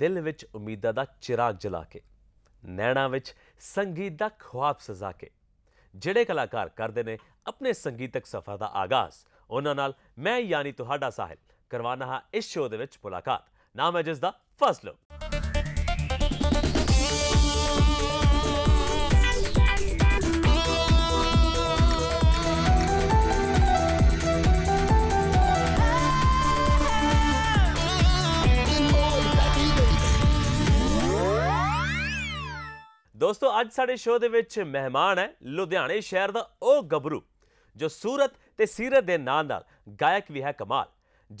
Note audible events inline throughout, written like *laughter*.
ਦਿਲ ਵਿੱਚ ਉਮੀਦਾਂ ਦਾ ਚਿਰਾਗ ਜਲਾ ਕੇ ਨੈਣਾ ਵਿੱਚ ਸੰਗੀਤ ਦਾ ਖੁਆਬ ਸਜਾ ਕੇ ਜਿਹੜੇ ਕਲਾਕਾਰ ਕਰਦੇ ਨੇ ਆਪਣੇ ਸੰਗੀਤਕ ਸਫ਼ਰ ਦਾ ਆਗਾਜ਼ ਉਹਨਾਂ ਨਾਲ ਮੈਂ ਯਾਨੀ ਤੁਹਾਡਾ ਸਾਹਿਲ ਕਰਵਾਨਾ ਹਾਂ ਇਸ ਸ਼ੋਅ ਦੇ ਵਿੱਚ ਮੁਲਾਕਾਤ ਨਾਮ ਹੈ ਜਿਸ ਦਾ ਲੁੱਕ ਦੋਸਤੋ ਅੱਜ ਸਾਡੇ ਸ਼ੋਅ ਦੇ ਵਿੱਚ ਮਹਿਮਾਨ ਹੈ ਲੁਧਿਆਣੇ ਸ਼ਹਿਰ ਦਾ ਉਹ ਗੱਭਰੂ ਜੋ ਸੂਰਤ ਤੇ ਸੀਰਤ ਦੇ ਨਾਂ ਨਾਲ ਗਾਇਕ ਵੀ ਹੈ ਕਮਾਲ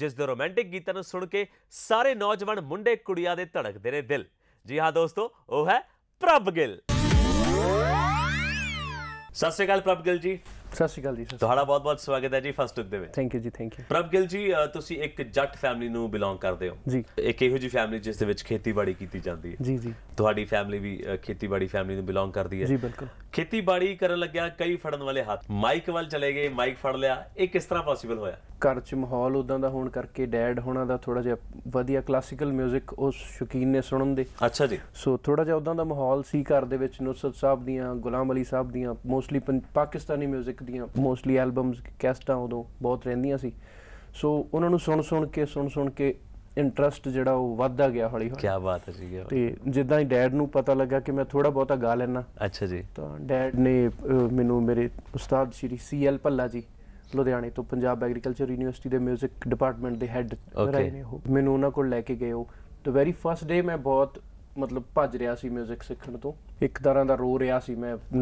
ਜਿਸ ਦੇ ਰੋਮਾਂਟਿਕ ਗੀਤਾਂ ਨੂੰ ਸੁਣ ਕੇ ਸਾਰੇ ਨੌਜਵਾਨ ਮੁੰਡੇ ਕੁੜੀਆਂ ਦੇ ਧੜਕਦੇ ਨੇ ਦਿਲ ਜੀ ਹਾਂ ਦੋਸਤੋ ਉਹ ਹੈ ਪ੍ਰਭ ਗਿੱਲ ਸਤਿ ਸ਼੍ਰੀ ਅਕਾਲ ਪ੍ਰਭ ਗਿੱਲ ਜੀ ਸਤਿ ਸ਼੍ਰੀ ਅਕਾਲ ਜੀ ਤੁਹਾਡਾ ਬਹੁਤ-ਬਹੁਤ ਸਵਾਗਤ ਹੈ ਜੀ ਫਸਟ ਲੁੱਕ ਦੇ ਵਿੱਚ ਥੈਂਕ ਯੂ ਜੀ ਥੈਂਕ ਯੂ ਪ੍ਰਭ ਗਿੱਲ ਜੀ ਤੁਸੀਂ ਇੱਕ ਜੱਟ ਫੈਮਿਲੀ ਨੂੰ ਬਿਲੋਂਗ ਕਰਦੇ ਹੋ ਜੀ ਇੱਕ ਇਹੋ ਜੀ ਫੈਮਿਲੀ ਜਿਸ ਦੇ ਵਿੱਚ ਖੇਤੀਬਾੜੀ ਕੀਤੀ ਜਾਂਦੀ ਹੈ ਜੀ ਜੀ ਤੁਹਾਡੀ ਫੈਮਿਲੀ ਵੀ ਖੇਤੀਬਾੜੀ ਫੈਮਿਲੀ ਨੂੰ ਬਿਲੋਂਗ ਕਰਦੀ ਹੈ ਜੀ ਬਿਲਕੁਲ ਖੇਤੀਬਾੜੀ ਕਰਨ ਲੱਗਿਆ ਕਈ ਫੜਨ ਵਾਲੇ ਹੱਥ ਮਾਈਕ ਵੱਲ ਚਲੇ ਗਏ ਮਾਈਕ ਫੜ ਲਿਆ ਇਹ ਕਿਸ ਤਰ੍ਹਾਂ ਪੋਸੀਬਲ ਹੋਇਆ ਘਰ 'ਚ ਮਾਹੌਲ ਉਦਾਂ ਦਾ ਹੋਣ ਕਰਕੇ ਡੈਡ ਹੋਣਾ ਦਾ ਥੋੜਾ ਜਿਹਾ ਵਧੀਆ ਕਲਾਸਿਕਲ 뮤직 ਉਸ ਸ਼ੌਕੀਨ ਨੇ ਸੁਣਨ ਦੇ ਅੱਛਾ ਜੀ ਸੋ ਥੋੜਾ ਜਿਹਾ ਉਦਾਂ ਦਾ ਮਾਹੌਲ ਸੀ ਘਰ ਦੇ ਵਿੱਚ ਨੁਸਰਤ ਸਾਹਿਬ ਦੀਆਂ ਗੁਲਾਮ ਅਲੀ ਸਾਹਿਬ ਦੀਆਂ ਮੋਸਟਲੀ ਪਾਕਿਸਤਾਨੀ 뮤직 ਦੀਆਂ ਮੋਸਟਲੀ ਐਲਬਮਸ ਕੈਸਟਾਂ ਉਦੋਂ ਬਹੁਤ ਰਹਿੰਦੀਆਂ ਸੀ ਸੋ ਉਹਨਾਂ ਨੂੰ ਸੁਣ ਸੁਣ ਕੇ ਸੁਣ ਸੁਣ ਕੇ ਇੰਟਰਸਟ ਜਿਹੜਾ ਉਹ ਵੱਧਦਾ ਗਿਆ ਹੌਲੀ ਹੌਲੀ ਕੀ ਬਾਤ ਹੈ ਜੀ ਤੇ ਜਿੱਦਾਂ ਹੀ ਡੈਡ ਨੂੰ ਪਤਾ ਲੱਗਾ ਕਿ ਮੈਂ ਥੋੜਾ ਬਹੁਤਾ ਗਾ ਲੈਣਾ ਅੱਛਾ ਜੀ ਤਾਂ ਡੈਡ ਨੇ ਮੈਨੂੰ ਮੇਰੇ ਉਸਤਾਦ ਸ਼੍ਰੀ ਸੀ ਐਲ ਪੱਲਾ ਜੀ ਲੁਧਿਆਣੇ ਤੋਂ ਪੰਜਾਬ ਐਗਰੀਕਲਚਰ ਯੂਨੀਵਰਸਿਟੀ ਦੇ 뮤직 ਡਿਪਾਰਟਮੈਂਟ ਦੇ ਹੈੱਡ ਰਹੇ ਨੇ ਉਹ ਮੈਨੂੰ ਉਹਨਾਂ ਕੋਲ ਲੈ ਕੇ ਗਏ ਉਹ ਤੇ ਵੈਰੀ ਫਰਸਟ ਡੇ ਮੈਂ ਬਹੁਤ ਮਤਲਬ ਭੱਜ ਰਿਹਾ ਸੀ 뮤직 ਸਿੱਖਣ ਤੋਂ ਇੱਕ ਤਰ੍ਹਾਂ ਦਾ ਰੋ ਰਿਹਾ ਸੀ ਮੈਂ ਜੀ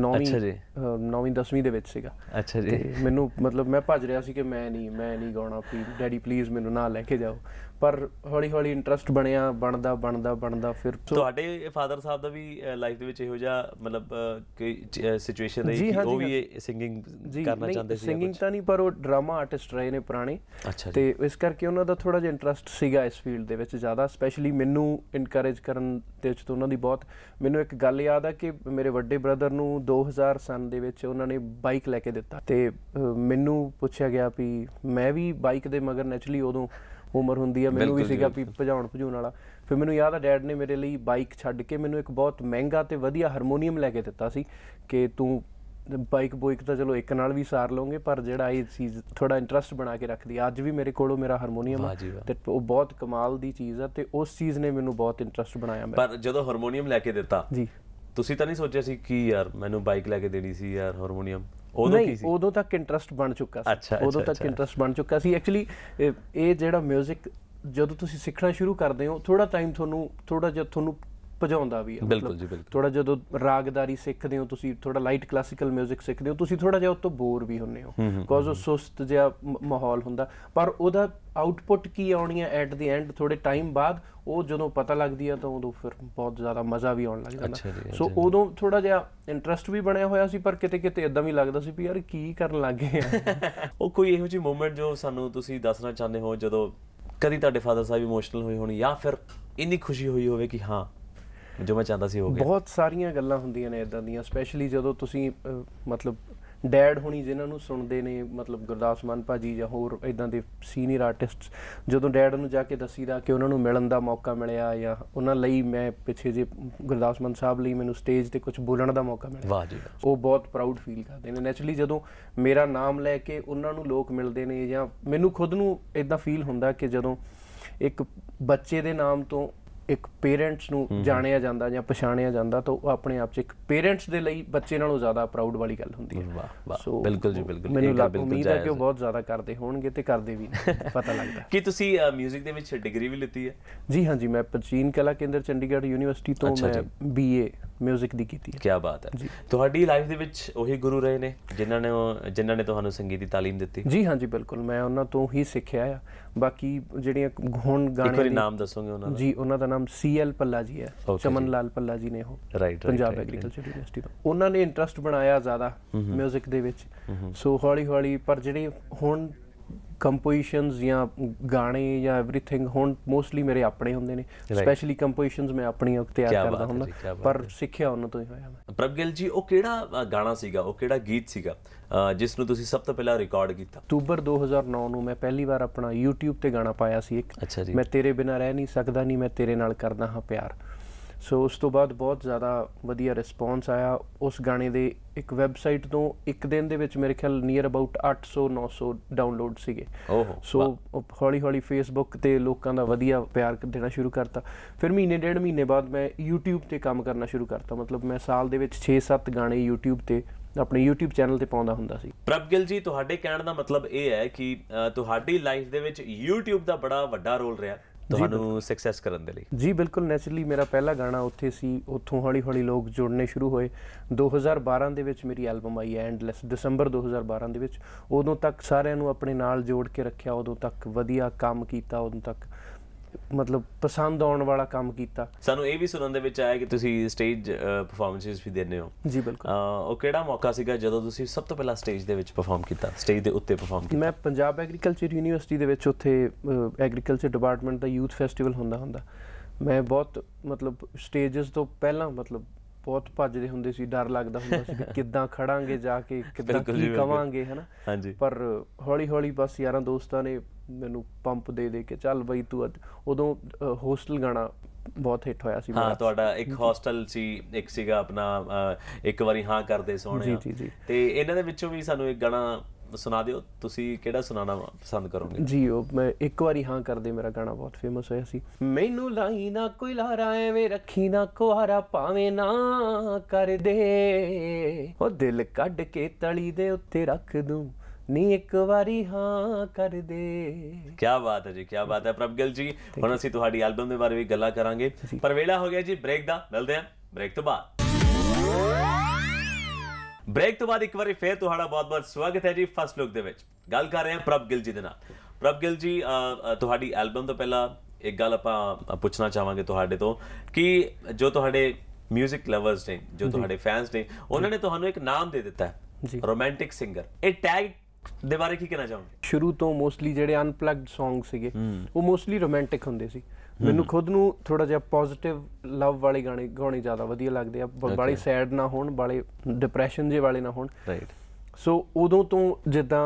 ਨੌਵੀਂ 10ਵੀਂ ਦੇ ਵਿੱਚ ਸੀਗਾ ਅੱਛਾ ਜੀ ਮੈਨੂੰ ਮਤਲਬ ਮੈਂ ਭੱਜ ਰਿਹਾ ਸੀ ਕਿ ਮੈਂ ਨਹੀਂ ਮੈਂ ਨਹੀਂ ਗਾਉਣਾ ਪੀ ਡੈਡੀ ਪਲੀਜ਼ ਮੈਨੂੰ ਨਾਲ ਲੈ ਕੇ ਜਾਓ ਪਰ ਹੌਲੀ ਹੌਲੀ ਇੰਟਰਸਟ ਬਣਿਆ ਬਣਦਾ ਬਣਦਾ ਬਣਦਾ ਫਿਰ ਤੁਹਾਡੇ ਫਾਦਰ ਸਾਹਿਬ ਦਾ ਵੀ ਲਾਈਫ ਦੇ ਵਿੱਚ ਇਹੋ ਜਿਹਾ ਮਤਲਬ ਕੋਈ ਸਿਚੁਏਸ਼ਨ ਰਹੀ ਕਿ ਉਹ ਵੀ ਸਿੰਗਿੰਗ ਕਰਨਾ ਚਾਹੁੰਦੇ ਸੀ ਸਿੰਗਿੰਗ ਤਾਂ ਨਹੀਂ ਪਰ ਉਹ ਡਰਾਮਾ ਆਰਟਿਸਟ ਰਹੇ ਨੇ ਪੁਰਾਣੇ ਤੇ ਇਸ ਕਰਕੇ ਉਹਨਾਂ ਦਾ ਥੋੜਾ ਜਿਹਾ ਇੰਟਰਸਟ ਸੀਗਾ ਇਸ ਫੀਲਡ ਦੇ ਵਿੱਚ ਜ਼ਿਆਦਾ ਸਪੈਸ਼ਲੀ ਮੈਨੂੰ ਇਨਕਰੇਜ ਕਰਨ ਦੇ ਵਿੱਚ ਉਹਨਾਂ ਦੀ ਬਹੁਤ ਮੈਨੂੰ ਇੱਕ ਗੱਲ ਯਾਦ ਆ ਕਿ ਮੇਰੇ ਵੱਡੇ ਬ੍ਰਦਰ ਨੂੰ 2000 ਸਨ ਦੇ ਵਿੱਚ ਉਹਨਾਂ ਨੇ ਬਾਈਕ ਲੈ ਕੇ ਦਿੱਤਾ ਤੇ ਮੈਨੂੰ ਪੁੱਛਿਆ ਗਿਆ ਵੀ ਮੈਂ ਵੀ ਬਾਈਕ ਦੇ ਮਗਰ ਨੈਚਰਲੀ ਉਦੋਂ ਉਮਰ ਹੁੰਦੀ ਆ ਮੈਨੂੰ ਵੀ ਸੀਗਾ ਵੀ ਭਜਾਉਣ ਭਜੂਣ ਵਾਲਾ ਫਿਰ ਮੈਨੂੰ ਯਾਦ ਆ ਡੈਡ ਨੇ ਮੇਰੇ ਲਈ ਬਾਈਕ ਛੱਡ ਕੇ ਮੈਨੂੰ ਇੱਕ ਬਹੁਤ ਮਹਿੰਗਾ ਤੇ ਵਧੀਆ ਹਾਰਮੋਨੀਅਮ ਲੈ ਕੇ ਦਿੱਤਾ ਸੀ ਕਿ ਤੂੰ ਬਾਈਕ ਬੋਇਕ ਤਾਂ ਚਲੋ ਇੱਕ ਨਾਲ ਵੀ ਸਾਰ ਲਓਗੇ ਪਰ ਜਿਹੜਾ ਇਹ ਚੀਜ਼ ਥੋੜਾ ਇੰਟਰਸਟ ਬਣਾ ਕੇ ਰੱਖਦੀ ਅੱਜ ਵੀ ਮੇਰੇ ਕੋਲੋਂ ਮੇਰਾ ਹਾਰਮੋਨੀਅਮ ਤੇ ਉਹ ਬਹੁਤ ਕਮਾਲ ਦੀ ਚੀਜ਼ ਆ ਤੇ ਉਸ ਚੀਜ਼ ਨੇ ਮੈਨੂੰ ਬਹੁਤ ਇੰਟਰਸਟ ਬਣਾਇਆ ਪਰ ਜਦੋਂ ਹਾਰਮੋਨੀਅਮ ਲੈ ਕੇ ਦਿੱਤਾ ਜੀ ਤੁਸੀਂ ਤਾਂ ਨਹੀਂ ਸੋਚਿਆ ਸੀ ਕਿ ਯਾਰ ਮੈਨੂੰ ਬਾਈਕ ਲੈ ਕੇ ਦੇਣੀ ਸੀ ਯਾਰ ਹਾਰਮੋਨੀਅਮ ਉਦੋਂ ਕੀ ਸੀ ਉਦੋਂ ਤੱਕ ਇੰਟਰਸਟ ਬਣ ਚੁੱਕਾ ਸੀ ਉਦੋਂ ਤੱਕ ਇੰਟਰਸਟ ਬਣ ਚੁੱਕਾ ਸੀ ਐਕਚੁਅਲੀ ਇਹ ਜਿਹੜਾ 뮤직 ਜਦੋਂ ਤੁਸੀਂ ਸਿੱਖਣਾ ਸ਼ੁਰੂ ਕਰਦੇ ਹੋ ਥੋੜਾ ਟਾਈਮ ਤੁਹਾਨੂੰ ਥੋੜਾ ਜਿਹਾ ਤੁਹਾਨੂੰ ਭਜਾਉਂਦਾ ਵੀ ਹੈ ਬਿਲਕੁਲ ਜੀ ਬਿਲਕੁਲ ਥੋੜਾ ਜਦੋਂ ਰਾਗਦਾਰੀ ਸਿੱਖਦੇ ਹੋ ਤੁਸੀਂ ਥੋੜਾ ਲਾਈਟ ਕਲਾਸਿਕਲ 뮤직 ਸਿੱਖਦੇ ਹੋ ਤੁਸੀਂ ਥੋੜਾ ਜਿਹਾ ਉਸ ਤੋਂ ਬੋਰ ਵੀ ਹੁੰਨੇ ਹੋ ਬਿਕੋਜ਼ ਉਹ ਸੁਸਤ ਜਿਹਾ ਮਾਹੌਲ ਹੁੰਦਾ ਪਰ ਉਹਦਾ ਆਊਟਪੁੱਟ ਕੀ ਆਉਣੀ ਹੈ ਐਟ ਦੀ ਐਂਡ ਥੋੜੇ ਟਾਈਮ ਬਾਅਦ ਉਹ ਜਦੋਂ ਪਤਾ ਲੱਗਦੀ ਹੈ ਤਾਂ ਉਦੋਂ ਫਿਰ ਬਹੁਤ ਜ਼ਿਆਦਾ ਮਜ਼ਾ ਵੀ ਆਉਣ ਲੱਗ ਜਾਂਦਾ ਸੋ ਉਦੋਂ ਥੋੜਾ ਜਿਹਾ ਇੰਟਰਸਟ ਵੀ ਬਣਿਆ ਹੋਇਆ ਸੀ ਪਰ ਕਿਤੇ ਕਿਤੇ ਇਦਾਂ ਵੀ ਲੱਗਦਾ ਸੀ ਵੀ ਯਾਰ ਕੀ ਕਰਨ ਲੱਗੇ ਆ *laughs* ਉਹ ਕੋਈ ਇਹੋ ਜਿਹੀ ਮੂਮੈਂਟ ਜੋ ਸਾਨੂੰ ਤੁਸੀਂ ਦੱਸਣਾ ਚਾਹੁੰਦੇ ਹੋ ਜਦੋਂ ਕਦੀ ਤੁਹਾਡੇ ਫਾਦਰ ਸਾਹਿਬ ਇਮੋਸ਼ਨਲ ਹੋਏ ਹੋਣ ਜਾਂ ਫਿਰ ਇੰਨੀ ਖੁਸ਼ੀ ਹੋਈ ਹੋਵੇ ਕਿ ਹਾਂ ਜੋ ਮੈਂ ਚਾਹੁੰਦਾ ਸੀ ਹੋ ਗਿਆ ਬਹੁਤ ਸਾਰੀਆਂ ਗੱਲਾਂ ਹੁੰਦੀਆਂ ਨੇ ਇਦਾਂ ਦੀਆਂ ਸਪੈਸ਼ਲੀ ਜਦੋਂ ਤੁਸੀਂ ਮਤਲਬ ਡੈਡ ਹੋਣੀ ਜਿਨ੍ਹਾਂ ਨੂੰ ਸੁਣਦੇ ਨੇ ਮਤਲਬ ਗੁਰਦਾਸ ਮਾਨ ਭਾਜੀ ਜਾਂ ਹੋਰ ਇਦਾਂ ਦੇ ਸੀਨੀਅਰ ਆਰਟਿਸਟਸ ਜਦੋਂ ਡੈਡ ਨੂੰ ਜਾ ਕੇ ਦੱਸੀਦਾ ਕਿ ਉਹਨਾਂ ਨੂੰ ਮਿਲਣ ਦਾ ਮੌਕਾ ਮਿਲਿਆ ਜਾਂ ਉਹਨਾਂ ਲਈ ਮੈਂ ਪਿੱਛੇ ਜੇ ਗੁਰਦਾਸ ਮਾਨ ਸਾਹਿਬ ਲਈ ਮੈਨੂੰ ਸਟੇਜ ਤੇ ਕੁਝ ਬੋਲਣ ਦਾ ਮੌਕਾ ਮਿਲਿਆ ਵਾਹ ਜੀ ਉਹ ਬਹੁਤ ਪ੍ਰਾਊਡ ਫੀਲ ਕਰਦੇ ਨੇ ਨੇਚਰਲੀ ਜਦੋਂ ਮੇਰਾ ਨਾਮ ਲੈ ਕੇ ਉਹਨਾਂ ਨੂੰ ਲੋਕ ਮਿਲਦੇ ਨੇ ਜਾਂ ਮੈਨੂੰ ਖੁਦ ਨੂੰ ਇਦਾਂ ਫੀਲ ਹੁੰਦਾ ਕਿ ਜਦੋਂ ਇੱਕ ਬੱਚੇ ਦੇ ਨਾਮ ਤੋਂ ਇੱਕ ਪੇਰੈਂਟਸ ਨੂੰ ਜਾਣਿਆ ਜਾਂਦਾ ਜਾਂ ਪਛਾਣਿਆ ਜਾਂਦਾ ਤਾਂ ਉਹ ਆਪਣੇ ਆਪ 'ਚ ਇੱਕ ਪੇਰੈਂਟਸ ਦੇ ਲਈ ਬੱਚੇ ਨਾਲੋਂ ਜ਼ਿਆਦਾ ਪ੍ਰਾਊਡ ਵਾਲੀ ਗੱਲ ਹੁੰਦੀ ਹੈ ਵਾਹ ਵਾਹ ਬਿਲਕੁਲ ਜੀ ਬਿਲਕੁਲ ਮੈਨੂੰ ਲੱਗਦਾ ਉਮੀਦ ਹੈ ਕਿ ਉਹ ਬਹੁਤ ਜ਼ਿਆਦਾ ਕਰਦੇ ਹੋਣਗੇ ਤੇ ਕਰਦੇ ਵੀ ਨੇ *laughs* ਪਤਾ ਲੱਗਦਾ ਕੀ ਤੁਸੀਂ 뮤직 ਦੇ ਵਿੱਚ ਡਿਗਰੀ ਵੀ ਲਿੱਤੀ ਹੈ ਜੀ ਹਾਂ ਜੀ ਮੈਂ ਪਚੀਨ ਕਲਾ ਕੇਂਦਰ ਚੰਡੀਗੜ੍ਹ ਯੂਨੀਵਰਸਿਟੀ ਤੋਂ ਮੈਂ ਬੀਏ ਮਿਊਜ਼ਿਕ ਦੀ ਕੀਤੀ ਹੈ ਕੀ ਬਾਤ ਹੈ ਤੁਹਾਡੀ ਲਾਈਫ ਦੇ ਵਿੱਚ ਉਹੀ ਗੁਰੂ ਰਹੇ ਨੇ ਜਿਨ੍ਹਾਂ ਨੇ ਜਿਨ੍ਹਾਂ ਨੇ ਤੁਹਾਨੂੰ ਸੰਗੀਤ ਦੀ تعلیم ਦਿੱਤੀ ਜੀ ਹਾਂ ਜੀ ਬਿਲਕੁਲ ਮੈਂ ਉਹਨਾਂ ਤੋਂ ਹੀ ਸਿੱਖਿਆ ਆ ਬਾਕੀ ਜਿਹੜੀਆਂ ਹੁਣ ਗਾਣੇ ਇੱਕ ਵਾਰੀ ਨਾਮ ਦੱਸੋਗੇ ਉਹਨਾਂ ਦਾ ਜੀ ਉਹਨਾਂ ਦਾ ਨਾਮ ਸੀਐਲ ਪੱਲਾ ਜੀ ਹੈ ਚਮਨ ਲਾਲ ਪੱਲਾ ਜੀ ਨੇ ਉਹ ਪੰਜਾਬ ਐਗਰੀਕਲਚਰ ਯੂਨੀਵਰਸਿਟੀ ਤੋਂ ਉਹਨਾਂ ਨੇ ਇੰਟਰਸਟ ਬਣਾਇਆ ਜ਼ਿਆਦਾ ਮਿਊਜ਼ਿਕ ਦੇ ਵਿੱਚ ਸੋ ਹੌਲੀ ਹੌਲੀ ਪਰ ਜਿਹੜੇ ਹੁਣ ਕੰਪੋਜੀਸ਼ਨਸ ਜਾਂ ਗਾਣੇ ਜਾਂ एवरीथिंग ਹੁਣ ਮੋਸਟਲੀ ਮੇਰੇ ਆਪਣੇ ਹੁੰਦੇ ਨੇ ਸਪੈਸ਼ਲੀ ਕੰਪੋਜੀਸ਼ਨਸ ਮੈਂ ਆਪਣੀ ਉਹ ਤਿਆਰ ਕਰਦਾ ਹੁੰਦਾ ਪਰ ਸਿੱਖਿਆ ਉਹਨਾਂ ਤੋਂ ਹੀ ਹੋਇਆ ਮੈਂ ਪ੍ਰਭਗਿਲ ਜੀ ਉਹ ਕਿਹੜਾ ਗਾਣਾ ਸੀਗਾ ਉਹ ਕਿਹੜਾ ਗੀਤ ਸੀਗਾ ਜਿਸ ਨੂੰ ਤੁਸੀਂ ਸਭ ਤੋਂ ਪਹਿਲਾਂ ਰਿਕਾਰਡ ਕੀਤਾ ਅਕਤੂਬਰ 2009 ਨੂੰ ਮੈਂ ਪਹਿਲੀ ਵਾਰ ਆਪਣਾ YouTube ਤੇ ਗਾਣਾ ਪਾਇਆ ਸੀ ਇੱਕ ਮੈਂ ਤੇਰੇ ਬਿਨਾ ਰਹਿ ਨਹੀਂ ਸਕਦਾ ਨਹੀਂ ਮੈਂ ਤੇਰੇ ਨਾਲ ਕਰਦਾ ਹਾਂ ਪਿਆਰ ਸੋ ਉਸ ਤੋਂ ਬਾਅਦ ਬਹੁਤ ਜ਼ਿਆਦਾ ਵਧੀਆ ਰਿਸਪੌਂਸ ਆਇਆ ਉਸ ਗਾਣੇ ਦੇ ਇੱਕ ਵੈਬਸਾਈਟ ਤੋਂ ਇੱਕ ਦਿਨ ਦੇ ਵਿੱਚ ਮੇਰੇ ਖਿਆਲ ਨੀਅਰ ਅਬਾਊਟ 800 900 ਡਾਊਨਲੋਡ ਸੀਗੇ ਸੋ ਹੌਲੀ ਹੌਲੀ ਫੇਸਬੁੱਕ ਤੇ ਲੋਕਾਂ ਦਾ ਵਧੀਆ ਪਿਆਰ ਦੇਣਾ ਸ਼ੁਰੂ ਕਰਤਾ ਫਿਰ ਮਹੀਨੇ ਡੇਢ ਮਹੀਨੇ ਬਾਅਦ ਮੈਂ YouTube ਤੇ ਕੰਮ ਕਰਨਾ ਸ਼ੁਰੂ ਕਰਤਾ ਮਤਲਬ ਮੈਂ ਸਾਲ ਦੇ ਵਿੱਚ 6-7 ਗਾਣੇ YouTube ਤੇ ਆਪਣੇ YouTube ਚੈਨਲ ਤੇ ਪਾਉਂਦਾ ਹੁੰਦਾ ਸੀ ਪ੍ਰਭਗਿਲ ਜੀ ਤੁਹਾਡੇ ਕਹਿਣ ਦਾ ਮਤਲਬ ਇਹ ਹੈ ਕਿ ਤੁਹਾਡੀ ਲਾਈਫ ਦੇ ਵਿੱਚ YouTube ਦਾ ਬੜਾ ਵੱਡਾ ਰੋਲ ਰਿਹਾ ਤੁਹਾਨੂੰ ਸਕਸੈਸ ਕਰਨ ਦੇ ਲਈ ਜੀ ਬਿਲਕੁਲ ਨੇਚਰਲੀ ਮੇਰਾ ਪਹਿਲਾ ਗਾਣਾ ਉੱਥੇ ਸੀ ਉੱਥੋਂ ਹੌਲੀ-ਹੌਲੀ ਲੋਕ ਜੁੜਨੇ ਸ਼ੁਰੂ ਹੋਏ 2012 ਦੇ ਵਿੱਚ ਮੇਰੀ ਐਲਬਮ ਆਈ ਐਂਡਲੈਸ ਦਸੰਬਰ 2012 ਦੇ ਵਿੱਚ ਉਦੋਂ ਤੱਕ ਸਾਰਿਆਂ ਨੂੰ ਆਪਣੇ ਨਾਲ ਜੋੜ ਕੇ ਰੱਖਿਆ ਉਦੋਂ ਤੱਕ ਵਧੀਆ ਕੰਮ ਕੀਤਾ ਉਦੋਂ ਤੱਕ ਮਤਲਬ ਪਸੰਦ ਆਉਣ ਵਾਲਾ ਕੰਮ ਕੀਤਾ ਸਾਨੂੰ ਇਹ ਵੀ ਸੁਣਨ ਦੇ ਵਿੱਚ ਆਇਆ ਕਿ ਤੁਸੀਂ ਸਟੇਜ ਪਰਫਾਰਮੈਂਸਸ ਵੀ ਦਿੰਦੇ ਹੋ ਜੀ ਬਿਲਕੁਲ ਉਹ ਕਿਹੜਾ ਮੌਕਾ ਸੀਗਾ ਜਦੋਂ ਤੁਸੀਂ ਸਭ ਤੋਂ ਪਹਿਲਾਂ ਸਟੇਜ ਦੇ ਵਿੱਚ ਪਰਫਾਰਮ ਕੀਤਾ ਸਟੇਜ ਦੇ ਉੱਤੇ ਪਰਫਾਰਮ ਕੀਤਾ ਮੈਂ ਪੰਜਾਬ ਐਗਰੀਕਲਚਰ ਯੂਨੀਵਰਸਿਟੀ ਦੇ ਵਿੱਚ ਉੱਥੇ ਐਗਰੀਕਲਚਰ ਡਿਪਾਰਟਮੈਂਟ ਦਾ ਯੂਥ ਫੈਸਟੀਵਲ ਹੁੰਦਾ ਹੁੰਦਾ ਮੈਂ ਬਹੁਤ ਮਤਲਬ ਸਟੇजेस ਤੋਂ ਪਹਿਲਾਂ ਮਤਲਬ ਬਹੁਤ ਭੱਜਦੇ ਹੁੰਦੇ ਸੀ ਡਰ ਲੱਗਦਾ ਹੁੰਦਾ ਸੀ ਕਿ *laughs* ਕਿੱਦਾਂ ਖੜਾਂਗੇ ਜਾ ਕੇ ਕਿੱਦਾਂ ਕੀ ਕਵਾਂਗੇ ਹਨਾ ਪਰ ਹੌਲੀ ਹੌਲੀ ਬਸ ਯਾਰਾਂ ਦੋਸਤਾਂ ਨੇ ਮੈਨੂੰ ਪੰਪ ਦੇ ਦੇ ਕੇ ਚੱਲ ਬਈ ਤੂੰ ਉਦੋਂ ਹੋਸਟਲ ਗਾਣਾ ਬਹੁਤ ਹਿੱਟ ਹੋਇਆ ਸੀ ਹਾਂ ਤੁਹਾਡਾ ਇੱਕ ਹੋਸਟਲ ਸੀ ਇੱਕ ਸੀਗਾ ਆਪਣਾ ਇੱਕ ਵਾਰੀ ਹਾਂ ਕਰਦੇ ਸੋਹਣੇ ਤੇ ਇਹਨਾਂ ਦੇ ਵਿੱਚੋਂ ਵੀ ਸਾਨੂੰ ਇੱਕ ਗਾਣਾ ਸੁਣਾ ਦਿਓ ਤੁਸੀਂ ਕਿਹੜਾ ਸੁਣਾਣਾ ਪਸੰਦ ਕਰੋਗੇ ਜੀ ਉਹ ਮੈਂ ਇੱਕ ਵਾਰੀ ਹਾਂ ਕਰਦੇ ਮੇਰਾ ਗਾਣਾ ਬਹੁਤ ਫੇਮਸ ਹੋਇਆ ਸੀ ਮੈਨੂੰ ਲਾਈ ਨਾ ਕੋਈ ਲਾਰਾ ਐਵੇਂ ਰੱਖੀ ਨਾ ਕੁਹਾਰਾ ਪਾਵੇਂ ਨਾ ਕਰ ਦੇ ਉਹ ਦਿਲ ਕੱਢ ਕੇ ਤਲੀ ਦੇ ਉੱਤੇ ਰੱਖ ਦੂੰ ਨੀ ਇੱਕ ਵਾਰੀ ਹਾਂ ਕਰ ਦੇ ਕੀ ਬਾਤ ਹੈ ਜੀ ਕੀ ਬਾਤ ਹੈ ਪ੍ਰਭਗਲ ਜੀ ਹੁਣ ਅਸੀਂ ਤੁਹਾਡੀ ਐਲਬਮ ਦੇ ਬਾਰੇ ਵੀ ਗੱਲਾਂ ਕਰਾਂਗੇ ਪਰ ਵੇਲਾ ਹੋ ਗਿਆ ਜੀ ਬ੍ਰੇਕ ਦਾ ਮਿਲਦੇ ਹਾਂ ਬ੍ਰੇਕ ਤੋਂ ਬਾਅਦ ਬ੍ਰੇਕ ਤੋਂ ਬਾਅਦ ਇੱਕ ਵਾਰੀ ਫੇਰ ਤੁਹਾਡਾ ਬਹੁਤ-ਬਹੁਤ ਸਵਾਗਤ ਹੈ ਜੀ ਫਸਟ ਲੁੱਕ ਦੇ ਵਿੱਚ ਗੱਲ ਕਰ ਰਹੇ ਹਾਂ ਪ੍ਰਭਗਲ ਜੀ ਦੇ ਨਾਲ ਪ੍ਰਭਗਲ ਜੀ ਤੁਹਾਡੀ ਐਲਬਮ ਤੋਂ ਪਹਿਲਾਂ ਇੱਕ ਗੱਲ ਆਪਾਂ ਪੁੱਛਣਾ ਚਾਹਾਂਗੇ ਤੁਹਾਡੇ ਤੋਂ ਕਿ ਜੋ ਤੁਹਾਡੇ 뮤직 ਲਵਰਸ ਨੇ ਜੋ ਤੁਹਾਡੇ ਫੈਨਸ ਨੇ ਉਹਨਾਂ ਨੇ ਤੁਹਾਨੂੰ ਇੱਕ ਨਾਮ ਦੇ ਦਿੱਤਾ ਹੈ ਰੋਮਾਂਟਿਕ ਸਿੰਗਰ ਇਹ ਟੈਗ ਦੇ ਬਾਰੇ ਕੀ ਕਹਿਣਾ ਚਾਹੋਗੇ ਸ਼ੁਰੂ ਤੋਂ ਮੋਸਟਲੀ ਜਿਹੜੇ ਅਨਪਲੱਗਡ Song ਸੀਗੇ ਉਹ ਮੋਸਟਲੀ ਰੋਮਾਂਟਿਕ ਹੁੰਦੇ ਸੀ ਮੈਨੂੰ ਖੁਦ ਨੂੰ ਥੋੜਾ ਜਿਹਾ ਪੋਜ਼ਿਟਿਵ ਲਵ ਵਾਲੇ ਗਾਣੇ ਗਾਉਣੇ ਜ਼ਿਆਦਾ ਵਧੀਆ ਲੱਗਦੇ ਆ ਬਾਲੇ ਸੈਡ ਨਾ ਹੋਣ ਬਾਲੇ ਡਿਪਰੈਸ਼ਨ ਜੇ ਵਾਲੇ ਨਾ ਹੋਣ ਰਾਈਟ ਸੋ ਉਦੋਂ ਤੋਂ ਜਿੱਦਾਂ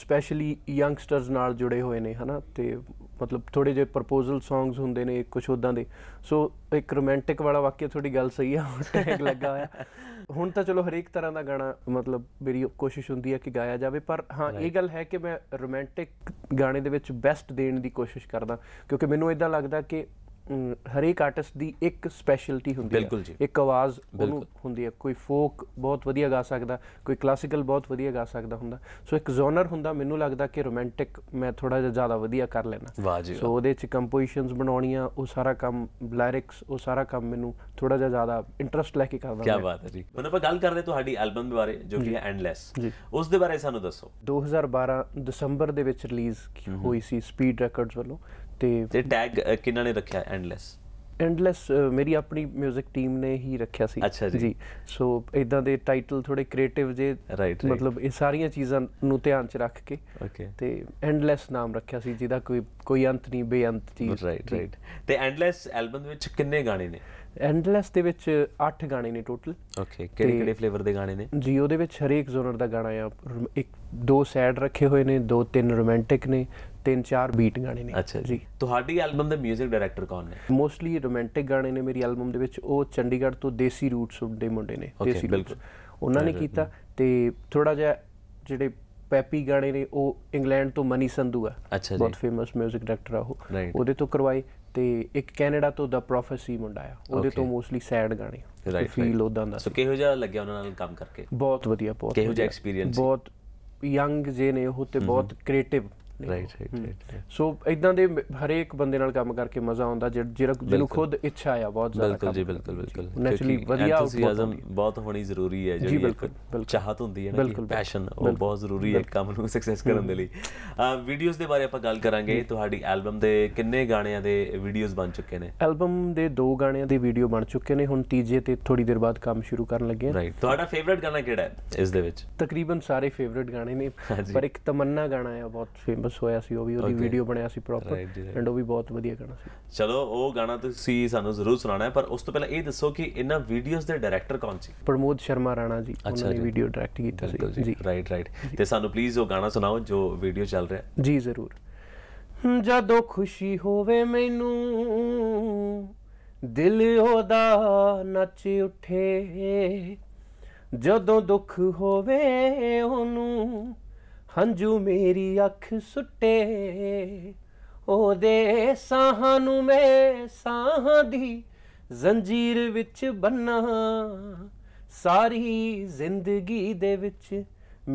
ਸਪੈਸ਼ਲੀ ਯੰਗਸਟਰਸ ਨਾਲ ਜੁੜੇ ਹੋਏ ਨੇ ਹਨਾ ਤੇ ਮਤਲਬ ਥੋੜੇ ਜਿਹੇ ਪ੍ਰਪੋਜ਼ਲ ਸੌਂਗਸ ਹੁੰਦੇ ਨੇ ਕੁਝ ਉਦਾਂ ਦੇ ਸੋ ਇੱਕ ਰੋਮਾਂਟਿਕ ਵਾਲਾ ਵਾਕਿਆ ਥੋੜੀ ਗੱਲ ਸਹੀ ਆ ਟੈਗ ਲੱਗਾ ਹੋਇਆ *laughs* ਹੁਣ ਤਾਂ ਚਲੋ ਹਰੇਕ ਤਰ੍ਹਾਂ ਦਾ ਗਾਣਾ ਮਤਲਬ ਮੇਰੀ ਕੋਸ਼ਿਸ਼ ਹੁੰਦੀ ਆ ਕਿ ਗਾਇਆ ਜਾਵੇ ਪਰ ਹਾਂ ਇਹ ਗੱਲ ਹੈ ਕਿ ਮੈਂ ਰੋਮਾਂਟਿਕ ਗਾਣੇ ਦੇ ਵਿੱਚ ਬੈਸਟ ਦੇਣ ਦੀ ਕੋਸ਼ਿਸ਼ ਕਰਦਾ ਕਿਉਂਕਿ ਮੈਨੂੰ ਇਦਾਂ ਲੱਗਦਾ ਕਿ ਹਰੇਕ ਆਰਟਿਸਟ ਦੀ ਇੱਕ ਸਪੈਸ਼ਲਿਟੀ ਹੁੰਦੀ ਹੈ ਇੱਕ ਆਵਾਜ਼ ਉਹਨੂੰ ਹੁੰਦੀ ਹੈ ਕੋਈ ਫੋਕ ਬਹੁਤ ਵਧੀਆ ਗਾ ਸਕਦਾ ਕੋਈ ਕਲਾਸਿਕਲ ਬਹੁਤ ਵਧੀਆ ਗਾ ਸਕਦਾ ਹੁੰਦਾ ਸੋ ਇੱਕ ਜ਼ੋਨਰ ਹੁੰਦਾ ਮੈਨੂੰ ਲੱਗਦਾ ਕਿ ਰੋਮਾਂਟਿਕ ਮੈਂ ਥੋੜਾ ਜਿਹਾ ਜ਼ਿਆਦਾ ਵਧੀਆ ਕਰ ਲੈਣਾ ਸੋ ਉਹਦੇ ਚ ਕੰਪੋਜੀਸ਼ਨਸ ਬਣਾਉਣੀਆਂ ਉਹ ਸਾਰਾ ਕੰਮ ਲਾਇਰਿਕਸ ਉਹ ਸਾਰਾ ਕੰਮ ਮੈਨੂੰ ਥੋੜਾ ਜਿਹਾ ਜ਼ਿਆਦਾ ਇੰਟਰਸਟ ਲੈ ਕੇ ਕਰਦਾ ਕੀ ਬਾਤ ਹੈ ਜੀ ਹੁਣ ਆਪਾਂ ਗੱਲ ਕਰਦੇ ਤੁਹਾਡੀ ਐਲਬਮ ਦੇ ਬਾਰੇ ਜੋ ਕਿ ਹੈ ਐਂਡਲੈਸ ਉਸ ਦੇ ਬਾਰੇ ਸਾਨੂੰ ਦੱਸੋ 2012 ਦਸੰਬਰ ਦੇ ਵਿੱਚ ਰਿਲੀਜ਼ ਹੋਈ ਸੀ ਸਪੀਡ ਰਿਕਾਰਡਸ ਵੱਲੋਂ ਤੇ ਤੇ ਟੈਗ ਕਿਨਾਂ ਨੇ ਰੱਖਿਆ ਐਂਡਲੈਸ ਐਂਡਲੈਸ ਮੇਰੀ ਆਪਣੀ 뮤직 ਟੀਮ ਨੇ ਹੀ ਰੱਖਿਆ ਸੀ ਜੀ ਸੋ ਇਦਾਂ ਦੇ ਟਾਈਟਲ ਥੋੜੇ ਕ੍ਰੀਏਟਿਵ ਜੇ ਮਤਲਬ ਇਹ ਸਾਰੀਆਂ ਚੀਜ਼ਾਂ ਨੂੰ ਧਿਆਨ ਚ ਰੱਖ ਕੇ ਤੇ ਐਂਡਲੈਸ ਨਾਮ ਰੱਖਿਆ ਸੀ ਜਿਹਦਾ ਕੋਈ ਕੋਈ ਅੰਤ ਨਹੀਂ ਬੇਅੰਤ ਚੀਜ਼ ਰਾਈਟ ਰਾਈਟ ਤੇ ਐਂਡਲੈਸ ਐਲਬਮ ਵਿੱਚ ਕਿੰਨੇ ਗਾਣੇ ਨੇ ਐਂਡਲੈਸ ਦੇ ਵਿੱਚ 8 ਗਾਣੇ ਨੇ ਟੋਟਲ ਓਕੇ ਕਿਹੜੇ ਕਿਹੜੇ ਫਲੇਵਰ ਦੇ ਗਾਣੇ ਨੇ ਜੀ ਉਹਦੇ ਵਿੱਚ ਹਰੇਕ ਜ਼ੋਨਰ ਦਾ ਗਾਣਾ ਆ ਇੱਕ ਦੋ ਸੈਡ ਰੱਖੇ ਹੋਏ ਨੇ ਦੋ ਤਿੰਨ ਰੋਮਾਂਟਿਕ ਨੇ ਤਿੰਨ ਚਾਰ ਬੀਟ ਗਾਣੇ ਨੇ ਅੱਛਾ ਜੀ ਤੁਹਾਡੀ ਐਲਬਮ ਦੇ 뮤직 ਡਾਇਰੈਕਟਰ ਕੌਣ ਨੇ ਮੋਸਟਲੀ ਰੋਮਾਂਟਿਕ ਗਾਣੇ ਨੇ ਮੇਰੀ ਐਲਬਮ ਦੇ ਵਿੱਚ ਉਹ ਚੰਡੀਗੜ੍ਹ ਤੋਂ ਦੇਸੀ ਰੂਟਸ ਦੇ ਮੁੰਡੇ ਨੇ ਦੇਸੀ ਬਿਲਕੁਲ ਉਹਨਾਂ ਨੇ ਕੀਤਾ ਤੇ ਥੋੜਾ ਜਿਹਾ ਜਿਹੜੇ ਪੈਪੀ ਗਾਣੇ ਨੇ ਉਹ ਇੰਗਲੈਂਡ ਤੋਂ ਮਨੀ ਸੰਧੂ ਆ ਬਹੁਤ ਫੇਮਸ 뮤직 ਡਾਇਰੈਕਟਰ ਆ ਉਹ ਉਹਦੇ ਤੋਂ ਕਰਵਾਏ ਤੇ ਇੱਕ ਕੈਨੇਡਾ ਤੋਂ ਦਾ ਪ੍ਰੋਫੈਸੀ ਮੁੰਡਾ ਆ ਉਹਦੇ ਤੋਂ ਮੋਸਟਲੀ ਸੈਡ ਗਾਣੇ ਫੀਲ ਉਹਦਾ ਦਾ ਸੋ ਕਿਹੋ ਜਿਹਾ ਲੱਗਿਆ ਉਹਨਾਂ ਨਾਲ ਕੰਮ ਕਰਕੇ ਬਹੁਤ ਵਧੀਆ ਬਹੁਤ ਕਿਹੋ ਜਿਹਾ ਐਕਸਪੀਰੀਅੰਸ ਬਹੁਤ ਯੰਗ ਜੇ ਨੇ ਉਹ ਤੇ ਬਹੁਤ ਕ੍ਰੀਏਟਿਵ ਰਾਈਟ ਰਾਈਟ ਸੋ ਇਦਾਂ ਦੇ ਹਰੇਕ ਬੰਦੇ ਨਾਲ ਕੰਮ ਕਰਕੇ ਮਜ਼ਾ ਆਉਂਦਾ ਜਿਹੜਾ ਜਿਹਨੂੰ ਖੁਦ ਇੱਛਾ ਆ ਬਹੁਤ ਜ਼ਿਆਦਾ ਬਿਲਕੁਲ ਜੀ ਬਿਲਕੁਲ ਬਿਲਕੁਲ ਨੈਚੁਰਲੀ ਵਧੀਆ ਐਂਥੂਸੀਆਜ਼ਮ ਬਹੁਤ ਹੋਣੀ ਜ਼ਰੂਰੀ ਹੈ ਜਿਹੜੀ ਬਿਲਕੁਲ ਚਾਹਤ ਹੁੰਦੀ ਹੈ ਨਾ ਪੈਸ਼ਨ ਉਹ ਬਹੁਤ ਜ਼ਰੂਰੀ ਹੈ ਕੰਮ ਨੂੰ ਸਕਸੈਸ ਕਰਨ ਦੇ ਲਈ ਵੀਡੀਓਜ਼ ਦੇ ਬਾਰੇ ਆਪਾਂ ਗੱਲ ਕਰਾਂਗੇ ਤੁਹਾਡੀ ਐਲਬਮ ਦੇ ਕਿੰਨੇ ਗਾਣਿਆਂ ਦੇ ਵੀਡੀਓਜ਼ ਬਣ ਚੁੱਕੇ ਨੇ ਐਲਬਮ ਦੇ ਦੋ ਗਾਣਿਆਂ ਦੇ ਵੀਡੀਓ ਬਣ ਚੁੱਕੇ ਨੇ ਹੁਣ ਤੀਜੇ ਤੇ ਥੋੜੀ ਦੇਰ ਬਾਅਦ ਕੰਮ ਸ਼ੁਰੂ ਕਰਨ ਲੱਗੇ ਹਾਂ ਰਾਈਟ ਤੁਹਾਡਾ ਫੇਵਰਿਟ ਗਾਣਾ ਕਿਹੜਾ ਹੈ ਇਸ ਦੇ ਵਿੱਚ ਤਕਰੀਬਨ ਸਾਰੇ ਫੇਵਰਿਟ ਗਾਣੇ ਨੇ ਪਰ ਇੱਕ ਤਮੰਨਾ ਗਾਣਾ ਹੈ ਬਹੁਤ ਫੇਮਸ ਫੇਮਸ ਹੋਇਆ ਸੀ ਉਹ ਵੀ ਉਹਦੀ ਵੀਡੀਓ ਬਣਿਆ ਸੀ ਪ੍ਰੋਪਰ ਐਂਡ ਉਹ ਵੀ ਬਹੁਤ ਵਧੀਆ ਗਾਣਾ ਸੀ ਚਲੋ ਉਹ ਗਾਣਾ ਤੁਸੀਂ ਸਾਨੂੰ ਜ਼ਰੂਰ ਸੁਣਾਣਾ ਹੈ ਪਰ ਉਸ ਤੋਂ ਪਹਿਲਾਂ ਇਹ ਦੱਸੋ ਕਿ ਇਹਨਾਂ ਵੀਡੀਓਜ਼ ਦੇ ਡਾਇਰੈਕਟਰ ਕੌਣ ਸੀ ਪ੍ਰਮੋਦ ਸ਼ਰਮਾ ਰਾਣਾ ਜੀ ਉਹਨਾਂ ਨੇ ਵੀਡੀਓ ਡਾਇਰੈਕਟ ਕੀਤਾ ਸੀ ਜੀ ਰਾਈਟ ਰਾਈਟ ਤੇ ਸਾਨੂੰ ਪਲੀਜ਼ ਉਹ ਗਾਣਾ ਸੁਣਾਓ ਜੋ ਵੀਡੀਓ ਚੱਲ ਰਿਹਾ ਜੀ ਜ਼ਰੂਰ ਜਦੋਂ ਖੁਸ਼ੀ ਹੋਵੇ ਮੈਨੂੰ ਦਿਲ ਉਹਦਾ ਨੱਚ ਉੱਠੇ ਜਦੋਂ ਦੁੱਖ ਹੋਵੇ ਉਹਨੂੰ ਹੰਝੂ ਮੇਰੀ ਅੱਖ ਸੁੱਟੇ ਉਹਦੇ ਸਾਹਾਂ ਨੂੰ ਮੈਂ ਸਾਹਾਂ ਦੀ ਜ਼ੰਜੀਰ ਵਿੱਚ ਬੰਨਾ ਸਾਰੀ ਜ਼ਿੰਦਗੀ ਦੇ ਵਿੱਚ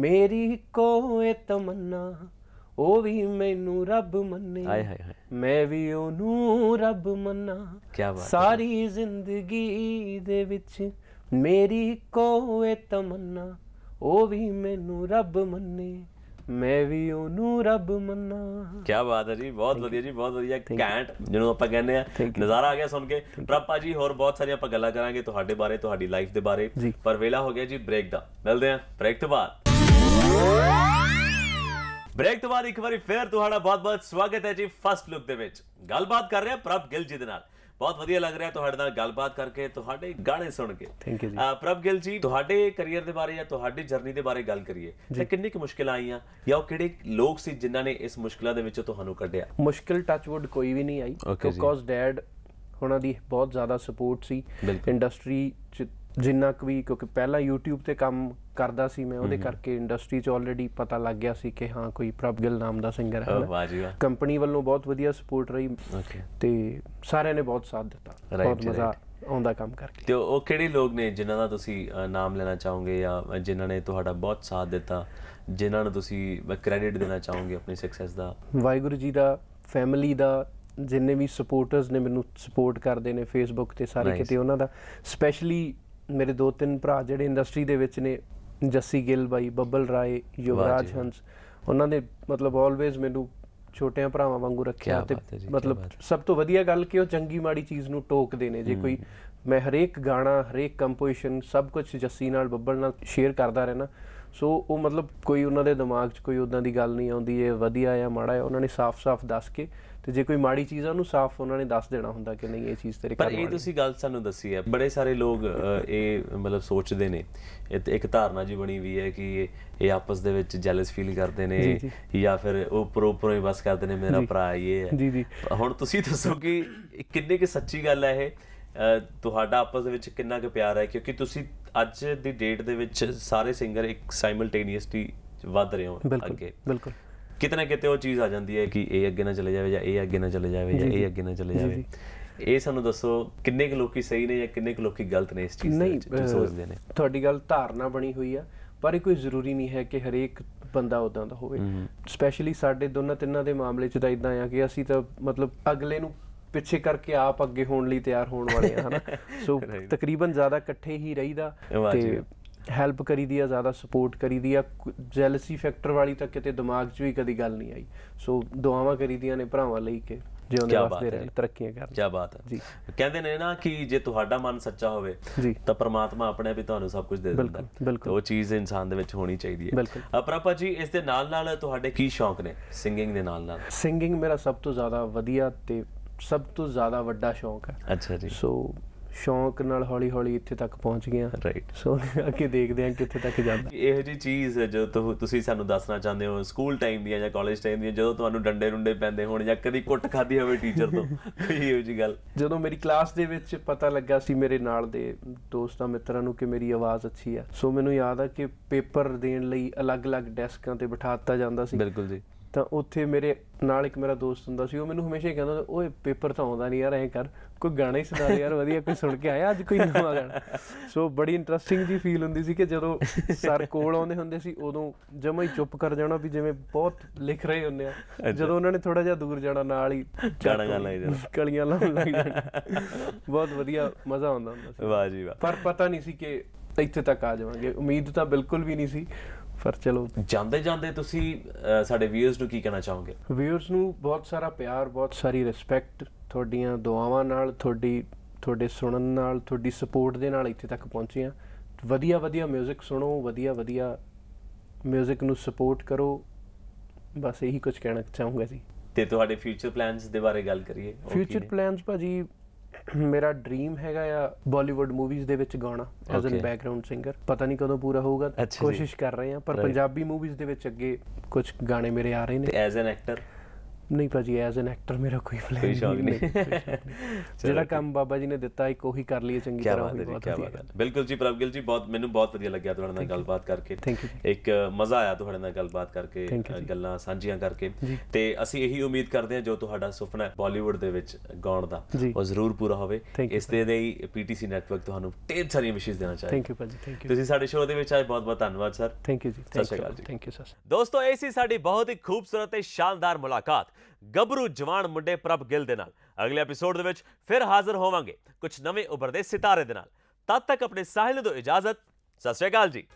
ਮੇਰੀ ਕੋਈ ਤਮੰਨਾ ਉਹ ਵੀ ਮੈਨੂੰ ਰੱਬ ਮੰਨੇ ਹਾਏ ਹਾਏ ਮੈਂ ਵੀ ਉਹਨੂੰ ਰੱਬ ਮੰਨਾ ਕੀ ਬਾਤ ਸਾਰੀ ਜ਼ਿੰਦਗੀ ਦੇ ਵਿੱਚ ਮੇਰੀ ਕੋਈ ਤਮੰਨਾ ਉਹ ਵੀ ਮੈਨੂੰ ਰੱਬ ਮੰਨੇ ਮੈਂ ਵੀ ਉਹਨੂੰ ਰੱਬ ਮੰਨਾ ਕੀ ਬਾਤ ਹੈ ਜੀ ਬਹੁਤ ਵਧੀਆ ਜੀ ਬਹੁਤ ਵਧੀਆ ਕੈਂਟ ਜਿਹਨੂੰ ਆਪਾਂ ਕਹਿੰਦੇ ਆ ਨਜ਼ਾਰਾ ਆ ਗਿਆ ਸੁਣ ਕੇ ਪ੍ਰਪਾ ਜੀ ਹੋਰ ਬਹੁਤ ਸਾਰੀਆਂ ਆਪਾਂ ਗੱਲਾਂ ਕਰਾਂਗੇ ਤੁਹਾਡੇ ਬਾਰੇ ਤੁਹਾਡੀ ਲਾਈਫ ਦੇ ਬਾਰੇ ਪਰ ਵੇਲਾ ਹੋ ਗਿਆ ਜੀ ਬ੍ਰੇਕ ਦਾ ਮਿਲਦੇ ਆ ਬ੍ਰੇਕ ਤੋਂ ਬਾਅਦ ਬ੍ਰੇਕ ਤੋਂ ਬਾਅਦ ਇੱਕ ਵਾਰੀ ਫੇਰ ਤੁਹਾਡਾ ਬਹੁਤ-ਬਹੁਤ ਸਵਾਗਤ ਹੈ ਜੀ ਫਸਟ ਲੁੱਕ ਦੇ ਵਿੱਚ ਗੱਲਬਾਤ ਕਰ ਰਹੇ ਆ ਪ੍ਰਭ ਗਿਲ ਜੀ ਦੇ ਨਾਲ ਬਹੁਤ ਵਧੀਆ ਲੱਗ ਰਿਹਾ ਤੁਹਾਡੇ ਨਾਲ ਗੱਲਬਾਤ ਕਰਕੇ ਤੁਹਾਡੇ ਗਾਣੇ ਸੁਣ ਕੇ ਥੈਂਕ ਯੂ ਜੀ ਪ੍ਰਭ ਗਿੱਲ ਜੀ ਤੁਹਾਡੇ ਕੈਰੀਅਰ ਦੇ ਬਾਰੇ ਜਾਂ ਤੁਹਾਡੀ ਜਰਨੀ ਦੇ ਬਾਰੇ ਗੱਲ ਕਰੀਏ ਤੇ ਕਿੰਨੀ ਕੁ ਮੁਸ਼ਕਿਲਾਂ ਆਈਆਂ ਜਾਂ ਉਹ ਕਿਹੜੇ ਲੋਕ ਸੀ ਜਿਨ੍ਹਾਂ ਨੇ ਇਸ ਮੁਸ਼ਕਿਲਾਂ ਦੇ ਵਿੱਚੋਂ ਤੁਹਾਨੂੰ ਕੱਢਿਆ ਮੁਸ਼ਕਿਲ ਟੱਚਵੁੱਡ ਕੋਈ ਵੀ ਨਹੀਂ ਆਈ ਬਿਕੋਜ਼ ਡੈਡ ਉਹਨਾਂ ਦੀ ਬਹੁਤ ਜ਼ਿਆਦਾ ਸਪੋਰਟ ਸੀ ਇੰਡਸਟਰੀ ਚ ਜਿੰਨਾ ਕੁ ਵੀ ਕਿਉਂਕਿ ਪਹਿਲਾਂ YouTube ਤੇ ਕੰਮ ਕਰਦਾ ਸੀ ਮੈਂ ਉਹਦੇ ਕਰਕੇ ਇੰਡਸਟਰੀ 'ਚ ਆਲਰੇਡੀ ਪਤਾ ਲੱਗ ਗਿਆ ਸੀ ਕਿ ਹਾਂ ਕੋਈ ਪ੍ਰਭਗਿਲ ਨਾਮ ਦਾ ਸਿੰਗਰ ਹੈ ਵਾਹ ਜੀ ਵਾਹ ਕੰਪਨੀ ਵੱਲੋਂ ਬਹੁਤ ਵਧੀਆ ਸਪੋਰਟ ਰਹੀ ਤੇ ਸਾਰਿਆਂ ਨੇ ਬਹੁਤ ਸਾਥ ਦਿੱਤਾ ਬਹੁਤ ਮਜ਼ਾ ਆਉਂਦਾ ਕੰਮ ਕਰਕੇ ਤੇ ਉਹ ਕਿਹੜੇ ਲੋਕ ਨੇ ਜਿਨ੍ਹਾਂ ਦਾ ਤੁਸੀਂ ਨਾਮ ਲੈਣਾ ਚਾਹੋਗੇ ਜਾਂ ਜਿਨ੍ਹਾਂ ਨੇ ਤੁਹਾਡਾ ਬਹੁਤ ਸਾਥ ਦਿੱਤਾ ਜਿਨ੍ਹਾਂ ਨੂੰ ਤੁਸੀਂ ਕ੍ਰੈਡਿਟ ਦੇਣਾ ਚਾਹੋਗੇ ਆਪਣੀ ਸਕਸੈਸ ਦਾ ਵਾਹਿਗੁਰੂ ਜੀ ਦਾ ਫੈਮਿਲੀ ਦਾ ਜਿੰਨੇ ਵੀ ਸਪੋਰਟਰਸ ਨੇ ਮੈਨੂੰ ਸਪੋਰਟ ਕਰਦੇ ਨੇ ਫੇਸਬੁੱਕ ਤੇ ਸਾਰੇ ਕਿਤੇ ਉਹਨਾਂ ਦਾ ਸਪੈਸ਼ਲੀ ਮੇਰੇ ਦੋ ਤਿੰਨ ਭਰਾ ਜਿਹੜੇ ਇੰਡਸਟਰੀ ਦੇ ਵਿੱਚ ਨੇ ਜੱਸੀ ਗਿੱਲ ਬਾਈ ਬੱਬਲ ਰਾਏ ਯੁਵਰਾਜ ਹੰਸ ਉਹਨਾਂ ਨੇ ਮਤਲਬ ਆਲਵੇਜ਼ ਮੈਨੂੰ ਛੋਟਿਆਂ ਭਰਾਵਾਂ ਵਾਂਗੂ ਰੱਖਿਆ ਤੇ ਮਤਲਬ ਸਭ ਤੋਂ ਵਧੀਆ ਗੱਲ ਕਿ ਉਹ ਚੰਗੀ ਮਾੜੀ ਚੀਜ਼ ਨੂੰ ਟੋਕਦੇ ਨੇ ਜੇ ਕੋਈ ਮੈਂ ਹਰੇਕ ਗਾਣਾ ਹਰੇਕ ਕੰਪੋਜੀਸ਼ਨ ਸਭ ਕੁਝ ਜੱਸੀ ਨਾਲ ਬੱਬਲ ਨਾਲ ਸ਼ੇਅਰ ਕਰਦਾ ਰਹਿਣਾ ਸੋ ਉਹ ਮਤਲਬ ਕੋਈ ਉਹਨਾਂ ਦੇ ਦਿਮਾਗ 'ਚ ਕੋਈ ਉਦਾਂ ਦੀ ਗੱਲ ਨਹੀਂ ਆਉਂਦੀ ਇਹ ਵਧੀਆ ਆ ਮਾੜਾ ਆ ਉਹਨਾਂ ਨੇ ਸਾਫ਼-ਸਾਫ਼ ਦੱਸ ਕੇ ਤੇ ਜੇ ਕੋਈ ਮਾੜੀ ਚੀਜ਼ ਆ ਉਹਨੂੰ ਸਾਫ਼ ਉਹਨਾਂ ਨੇ ਦੱਸ ਦੇਣਾ ਹੁੰਦਾ ਕਿ ਨਹੀਂ ਇਹ ਚੀਜ਼ ਤੇਰੇ ਪਰ ਇਹ ਤੁਸੀਂ ਗੱਲ ਸਾਨੂੰ ਦੱਸੀ ਹੈ ਬੜੇ ਸਾਰੇ ਲੋਕ ਇਹ ਮਤਲਬ ਸੋਚਦੇ ਨੇ ਇੱਕ ਧਾਰਨਾ ਜੀ ਬਣੀ ਵੀ ਹੈ ਕਿ ਇਹ ਆਪਸ ਦੇ ਵਿੱਚ ਜੈਲਸ ਫੀਲ ਕਰਦੇ ਨੇ ਜਾਂ ਫਿਰ ਉਹ ਪਰੋ ਪਰੋ ਹੀ ਬਸ ਕਰਦੇ ਨੇ ਮੇਰਾ ਭਰਾ ਇਹ ਹੈ ਜੀ ਜੀ ਹੁਣ ਤੁਸੀਂ ਦੱਸੋ ਕਿ ਕਿੰਨੇ ਕਿ ਸੱਚੀ ਗੱਲ ਹੈ ਇਹ ਤੁਹਾਡਾ ਆਪਸ ਦੇ ਵਿੱਚ ਕਿੰਨਾ ਕੁ ਪਿਆਰ ਹੈ ਕਿਉਂਕਿ ਤੁਸੀਂ ਅੱਜ ਦੀ ਡੇਟ ਦੇ ਵਿੱਚ ਸਾਰੇ ਸਿੰਗਰ ਇੱਕ ਸਾਈਮਲਟੇਨੀਅਸਲੀ ਵੱਧ ਰਹੇ ਹੋ ਅੱਗੇ ਬਿਲਕੁਲ ਕਿਤੇ ਨਾ ਕਿਤੇ ਉਹ ਚੀਜ਼ ਆ ਜਾਂਦੀ ਹੈ ਕਿ ਇਹ ਅੱਗੇ ਨਾ ਚਲੇ ਜਾਵੇ ਜਾਂ ਇਹ ਅੱਗੇ ਨਾ ਚਲੇ ਜਾਵੇ ਜਾਂ ਇਹ ਅੱਗੇ ਨਾ ਚਲੇ ਜਾਵੇ ਇਹ ਸਾਨੂੰ ਦੱਸੋ ਕਿੰਨੇ ਕੁ ਲੋਕੀ ਸਹੀ ਨੇ ਜਾਂ ਕਿੰਨੇ ਕੁ ਲੋਕੀ ਗਲਤ ਨੇ ਇਸ ਚੀਜ਼ ਦੇ ਵਿੱਚ ਸੋਚਦੇ ਨੇ ਤੁਹਾਡੀ ਗੱਲ ਧਾਰਨਾ ਬਣੀ ਹੋਈ ਆ ਪਰ ਇਹ ਕੋਈ ਜ਼ਰੂਰੀ ਨਹੀਂ ਹੈ ਕਿ ਹਰੇਕ ਬੰਦਾ ਉਦਾਂ ਦਾ ਹੋਵੇ ਸਪੈਸ਼ਲੀ ਸਾਡੇ ਦੋਨਾਂ ਤਿੰਨਾਂ ਦੇ ਮਾਮਲੇ 'ਚ ਤਾਂ ਇਦਾਂ ਆ ਕਿ ਅਸੀਂ ਤਾਂ ਮਤਲਬ ਅਗਲੇ ਨੂੰ ਪਿੱਛੇ ਕਰਕੇ ਆਪ ਅੱਗੇ ਹੋਣ ਲਈ ਤਿਆਰ ਹੋਣ ਵਾਲੇ ਆ ਹਨਾ ਸੋ *laughs* ਤਕਰੀਬਨ ਜ਼ਿਆਦਾ ਇਕੱਠੇ ਹੀ ਰਹੀਦਾ ਤੇ ਹੈਲਪ ਕਰੀ ਦੀ ਆ ਜ਼ਿਆਦਾ ਸਪੋਰਟ ਕਰੀ ਦੀ ਆ ਜੈਲਸੀ ਫੈਕਟਰ ਵਾਲੀ ਤਾਂ ਕਿਤੇ ਦਿਮਾਗ 'ਚ ਵੀ ਕਦੀ ਗੱਲ ਨਹੀਂ ਆਈ ਸੋ ਦੁਆਵਾਂ ਕਰੀ ਦੀਆਂ ਨੇ ਭਰਾਵਾਂ ਲਈ ਕਿ ਜੇ ਉਹਨੇ ਵਾਸਤੇ ਰਹਿਣ ਤਰੱਕੀਆਂ ਕਰਨ ਜੀ ਬਾਤ ਹੈ ਜੀ ਕਹਿੰਦੇ ਨੇ ਨਾ ਕਿ ਜੇ ਤੁਹਾਡਾ ਮਨ ਸੱਚਾ ਹੋਵੇ ਤਾਂ ਪਰਮਾਤਮਾ ਆਪਣੇ ਵੀ ਤੁਹਾਨੂੰ ਸਭ ਕੁਝ ਦੇ ਦਿੰਦਾ ਤੇ ਉਹ ਚੀਜ਼ ਇਨਸਾਨ ਦੇ ਵਿੱਚ ਹੋਣੀ ਚਾਹੀਦੀ ਹੈ ਅਪਰਾਪਾ ਜੀ ਇਸ ਦੇ ਨਾਲ ਨਾਲ ਤੁਹਾਡੇ ਕੀ ਸ਼ੌਂਕ ਨੇ ਸਿੰਗਿੰਗ ਦੇ ਨਾਲ ਨਾਲ ਸਿੰਗਿੰਗ ਮੇਰਾ ਸਭ ਤੋਂ ਜ਼ਿਆਦਾ ਵਧੀਆ ਤੇ ਸਭ ਤੋਂ ਜ਼ਿਆਦਾ ਵੱਡਾ ਸ਼ੌਂਕ ਹੈ ਅੱਛਾ ਜੀ ਸੋ ਸ਼ੌਂਕ ਨਾਲ ਹੌਲੀ ਹੌਲੀ ਇੱਥੇ ਤੱਕ ਪਹੁੰਚ ਗਏ ਰਾਈਟ ਸੋ ਅੱਗੇ ਦੇਖਦੇ ਹਾਂ ਕਿੱਥੇ ਤੱਕ ਜਾਂਦਾ ਇਹੋ ਜੀ ਚੀਜ਼ ਹੈ ਜੋ ਤੁਸੀਂ ਸਾਨੂੰ ਦੱਸਣਾ ਚਾਹੁੰਦੇ ਹੋ ਸਕੂਲ ਟਾਈਮ ਦੀਆਂ ਜਾਂ ਕਾਲਜ ਟਾਈਮ ਦੀਆਂ ਜਦੋਂ ਤੁਹਾਨੂੰ ਡੰਡੇ ਰੁੰਡੇ ਪੈਂਦੇ ਹੋਣ ਜਾਂ ਕਦੀ ਕੁੱਟ ਖਾਦੀ ਹੋਵੇ ਟੀਚਰ ਤੋਂ ਇਹੋ ਜੀ ਗੱਲ ਜਦੋਂ ਮੇਰੀ ਕਲਾਸ ਦੇ ਵਿੱਚ ਪਤਾ ਲੱਗਾ ਸੀ ਮੇਰੇ ਨਾਲ ਦੇ ਦੋਸਤਾਂ ਮਿੱਤਰਾਂ ਨੂੰ ਕਿ ਮੇਰੀ ਆਵਾਜ਼ ਅੱਛੀ ਆ ਸੋ ਮੈਨੂੰ ਯਾਦ ਆ ਕਿ ਪੇਪਰ ਦੇਣ ਲਈ ਅਲੱਗ-ਅਲੱਗ ਡੈਸਕਾਂ ਤੇ ਬਿਠਾ ਦਿੱਤਾ ਜਾਂਦਾ ਸੀ ਬਿਲਕੁਲ ਜੀ ਤਾਂ ਉੱਥੇ ਮੇਰੇ ਨਾਲ ਇੱਕ ਮੇਰਾ ਦੋਸਤ ਹੁੰਦਾ ਸੀ ਉਹ ਮੈਨੂੰ ਹਮੇਸ਼ਾ ਹੀ ਕਹਿੰਦਾ ਓਏ ਪੇਪਰ ਤਾਂ ਆਉਂਦਾ ਨਹੀਂ ਯਾਰ ਐਂ ਕਰ ਕੋਈ ਗਾਣਾ ਹੀ ਸੁਣਾ ਦੇ ਯਾਰ ਵਧੀਆ ਕੋਈ ਸੁਣ ਕੇ ਆਇਆ ਅੱਜ ਕੋਈ ਨਵਾਂ ਗਾਣਾ ਸੋ ਬੜੀ ਇੰਟਰਸਟਿੰਗ ਜੀ ਫੀਲ ਹੁੰਦੀ ਸੀ ਕਿ ਜਦੋਂ ਸਰ ਕੋਲ ਆਉਂਦੇ ਹੁੰਦੇ ਸੀ ਉਦੋਂ ਜਮਾ ਹੀ ਚੁੱਪ ਕਰ ਜਾਣਾ ਵੀ ਜਿਵੇਂ ਬਹੁਤ ਲਿਖ ਰਹੇ ਹੁੰਦੇ ਆ ਜਦੋਂ ਉਹਨਾਂ ਨੇ ਥੋੜਾ ਜਿਹਾ ਦੂਰ ਜਾਣਾ ਨਾਲ ਹੀ ਗਾਣਾ ਗਾ ਲੈ ਜਾਣਾ ਕਲੀਆਂ ਲਾਉਣ ਲੱਗ ਜਾਣਾ ਬਹੁਤ ਵਧੀਆ ਮਜ਼ਾ ਆਉਂਦਾ ਹੁੰਦਾ ਸੀ ਵਾਹ ਜੀ ਵਾਹ ਪਰ ਪਤਾ ਨਹੀਂ ਸੀ ਕਿ ਇੱਥੇ ਤੱਕ ਆ ਜਾਵਾਂਗੇ ਉਮੀਦ ਤਾਂ ਬਿਲਕੁਲ ਵੀ ਨਹੀਂ ਸੀ ਪਰ ਚਲੋ ਜਾਂਦੇ ਜਾਂਦੇ ਤੁਸੀਂ ਸਾਡੇ ਵੀਅਰਸ ਨੂੰ ਕੀ ਕਹਿਣਾ ਚਾਹੋਗੇ ਵੀਅਰਸ ਨੂੰ ਬਹੁਤ ਸਾਰਾ ਪਿਆਰ ਬਹੁਤ ਸਾਰੀ ਰਿਸਪੈਕਟ ਤੁਹਾਡੀਆਂ ਦੁਆਵਾਂ ਨਾਲ ਤੁਹਾਡੀ ਤੁਹਾਡੇ ਸੁਣਨ ਨਾਲ ਤੁਹਾਡੀ ਸਪੋਰਟ ਦੇ ਨਾਲ ਇੱਥੇ ਤੱਕ ਪਹੁੰਚੇ ਆ ਵਧੀਆ ਵਧੀਆ 뮤직 ਸੁਣੋ ਵਧੀਆ ਵਧੀਆ 뮤직 ਨੂੰ ਸਪੋਰਟ ਕਰੋ ਬਸ ਇਹੀ ਕੁਝ ਕਹਿਣਾ ਚਾਹੂੰਗਾ ਜੀ ਤੇ ਤੁਹਾਡੇ ਫਿਊਚਰ ਪਲਾਨਸ ਦੇ ਬਾਰੇ ਗੱਲ ਕਰੀਏ ਫਿਊਚਰ ਪਲਾਨਸ ਭਾਜੀ ਮੇਰਾ ਡ੍ਰੀਮ ਹੈਗਾ ਆ ਬਾਲੀਵੁੱਡ ਮੂਵੀਜ਼ ਦੇ ਵਿੱਚ ਗਾਉਣਾ ਐਜ਼ ਅ ਬੈਕਗ੍ਰਾਉਂਡ ਸਿੰਗਰ ਪਤਾ ਨਹੀਂ ਕਦੋਂ ਪੂਰਾ ਹੋਊਗਾ ਕੋਸ਼ਿਸ਼ ਕਰ ਰਹੇ ਆ ਪਰ ਪੰਜਾਬੀ ਮੂਵੀਜ਼ ਦੇ ਵਿੱਚ ਅੱਗੇ ਕੁਝ ਗਾਣੇ ਮੇਰੇ ਆ ਰਹੇ ਨੇ ਐਜ਼ ਐਨ ਐਕਟਰ ਨਹੀਂ ਭਾਜੀ ਐਜ਼ ਐਨ ਐਕਟਰ ਮੇਰਾ ਕੋਈ ਪਲਾਨ ਨਹੀਂ ਨਹੀਂ *laughs* ਜਿਹੜਾ ਕੰਮ ਬਾਬਾ ਜੀ ਨੇ ਦਿੱਤਾ ਇੱਕ ਉਹੀ ਕਰ ਲਈਏ ਚੰਗੀ ਤਰ੍ਹਾਂ ਬਹੁਤ ਵਧੀਆ ਬਿਲਕੁਲ ਜੀ ਪ੍ਰਭਗਿਲ ਜੀ ਬਹੁਤ ਮੈਨੂੰ ਬਹੁਤ ਵਧੀਆ ਲੱਗਿਆ ਤੁਹਾਡੇ ਨਾਲ ਗੱਲਬਾਤ ਕਰਕੇ ਇੱਕ ਮਜ਼ਾ ਆਇਆ ਤੁਹਾਡੇ ਨਾਲ ਗੱਲਬਾਤ ਕਰਕੇ ਗੱਲਾਂ ਸਾਂਝੀਆਂ ਕਰਕੇ ਤੇ ਅਸੀਂ ਇਹੀ ਉਮੀਦ ਕਰਦੇ ਹਾਂ ਜੋ ਤੁਹਾਡਾ ਸੁਪਨਾ ਬਾਲੀਵੁੱਡ ਦੇ ਵਿੱਚ ਗਾਉਣ ਦਾ ਉਹ ਜ਼ਰੂਰ ਪੂਰਾ ਹੋਵੇ ਇਸ ਦੇ ਲਈ ਪੀਟੀਸੀ ਨੈਟਵਰਕ ਤੁਹਾਨੂੰ ਢੇਰ ਸਾਰੀਆਂ ਵਿਸ਼ੇਸ਼ ਦੇਣਾ ਚਾਹੀਦਾ ਥੈਂਕ ਯੂ ਭਾਜੀ ਥੈਂਕ ਯੂ ਤੁਸੀਂ ਸਾਡੇ ਸ਼ੋਅ ਦੇ ਵਿੱਚ ਆਏ ਬਹੁਤ ਬਹੁਤ ਧੰਨਵਾਦ ਸਰ ਥੈਂਕ ਯੂ ਜੀ ਸਤਿ ਸ਼੍ਰੀ ਅਕਾਲ ਜੀ ਥੈਂਕ ਯੂ ਸਰ ਦੋਸਤੋ ਐਸੀ ਸਾਡੀ ਬਹੁਤ ਹੀ ਖੂਬਸੂਰਤ ਤੇ ਸ਼ਾਨਦਾਰ ਮੁਲਾਕਾਤ ਗੱਭਰੂ ਜਵਾਨ ਮੁੰਡੇ ਪ੍ਰਭ ਗਿੱਲ ਦੇ ਨਾਲ ਅਗਲੇ ਐਪੀਸੋਡ ਦੇ ਵਿੱਚ ਫਿਰ ਹਾਜ਼ਰ ਹੋਵਾਂਗੇ ਕੁਝ ਨਵੇਂ ਉਭਰਦੇ ਸਿਤਾਰੇ ਦੇ ਨਾਲ ਤਦ ਤੱਕ ਆਪਣੇ ਸਾਹਿਲ ਨੂੰ ਦਿਓ ਇਜਾਜ਼ਤ ਸਤਿ ਸ਼੍ਰੀ ਅਕਾਲ ਜੀ